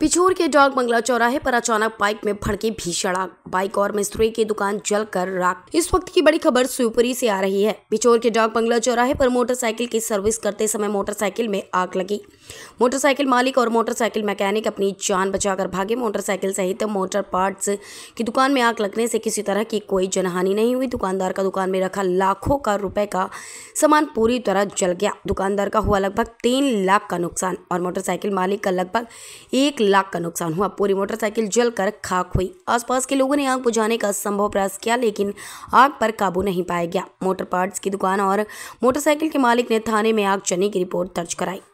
पिछोर के डॉग बंगला चौराहे पर अचानक बाइक में भड़की भीषण आग बाइक और मिस्त्री की दुकान जल कर राख इस वक्त की बड़ी खबर शिवपुरी से आ रही है पिछोर के डॉग बंगला चौराहे पर मोटरसाइकिल की सर्विस करते समय मोटरसाइकिल में आग लगी मोटरसाइकिल मालिक और मोटरसाइकिल मैकेनिक अपनी जान बचाकर भागे मोटरसाइकिल सहित मोटर पार्ट्स की दुकान में आग लगने से किसी तरह की कोई जनहानि नहीं हुई दुकानदार का दुकान में रखा लाखों का रुपए का सामान पूरी तरह जल गया दुकानदार का हुआ लगभग तीन लाख का नुकसान और मोटरसाइकिल मालिक का लगभग एक लाख का नुकसान हुआ पूरी मोटरसाइकिल जलकर खाक हुई आसपास के लोगों ने आग बुझाने का संभव प्रयास किया लेकिन आग पर काबू नहीं पाया गया मोटर पार्ट्स की दुकान और मोटरसाइकिल के मालिक ने थाने में आग चलने की रिपोर्ट दर्ज कराई